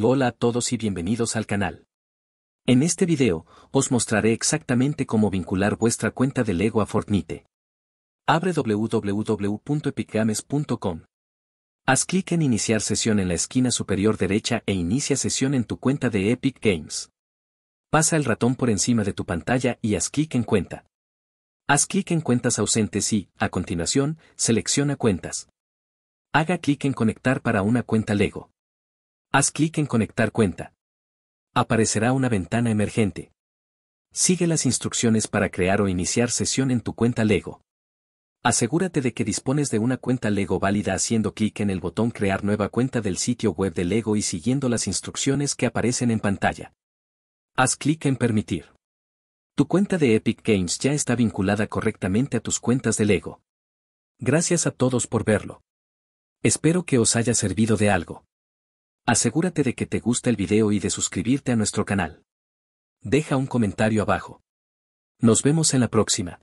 hola a todos y bienvenidos al canal. En este video, os mostraré exactamente cómo vincular vuestra cuenta de Lego a Fortnite. Abre www.epicgames.com. Haz clic en Iniciar sesión en la esquina superior derecha e inicia sesión en tu cuenta de Epic Games. Pasa el ratón por encima de tu pantalla y haz clic en Cuenta. Haz clic en Cuentas ausentes y, a continuación, selecciona Cuentas. Haga clic en Conectar para una cuenta Lego. Haz clic en Conectar cuenta. Aparecerá una ventana emergente. Sigue las instrucciones para crear o iniciar sesión en tu cuenta Lego. Asegúrate de que dispones de una cuenta Lego válida haciendo clic en el botón Crear nueva cuenta del sitio web de Lego y siguiendo las instrucciones que aparecen en pantalla. Haz clic en Permitir. Tu cuenta de Epic Games ya está vinculada correctamente a tus cuentas de Lego. Gracias a todos por verlo. Espero que os haya servido de algo. Asegúrate de que te gusta el video y de suscribirte a nuestro canal. Deja un comentario abajo. Nos vemos en la próxima.